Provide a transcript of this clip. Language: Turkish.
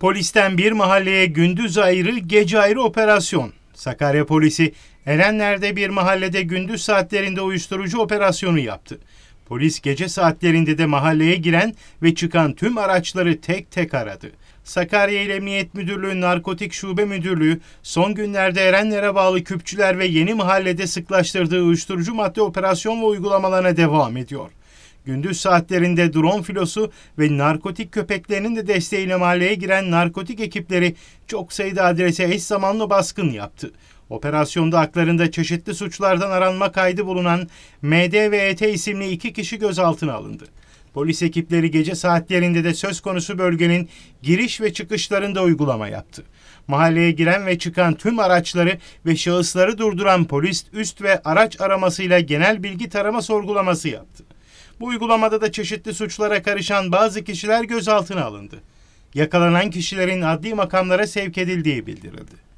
Polisten bir mahalleye gündüz ayrı, gece ayrı operasyon. Sakarya polisi Erenler'de bir mahallede gündüz saatlerinde uyuşturucu operasyonu yaptı. Polis gece saatlerinde de mahalleye giren ve çıkan tüm araçları tek tek aradı. Sakarya İl Emniyet Müdürlüğü Narkotik Şube Müdürlüğü son günlerde Erenler'e bağlı Küpçüler ve Yeni Mahalle'de sıklaştırdığı uyuşturucu madde operasyon ve uygulamalarına devam ediyor gündüz saatlerinde drone filosu ve narkotik köpeklerinin de desteğiyle mahalleye giren narkotik ekipleri çok sayıda adrese eş zamanlı baskın yaptı. Operasyonda aklarında çeşitli suçlardan aranma kaydı bulunan MD ve ET isimli iki kişi gözaltına alındı. Polis ekipleri gece saatlerinde de söz konusu bölgenin giriş ve çıkışlarında uygulama yaptı. Mahalleye giren ve çıkan tüm araçları ve şahısları durduran polis üst ve araç aramasıyla genel bilgi tarama sorgulaması yaptı. Bu uygulamada da çeşitli suçlara karışan bazı kişiler gözaltına alındı. Yakalanan kişilerin adli makamlara sevk edildiği bildirildi.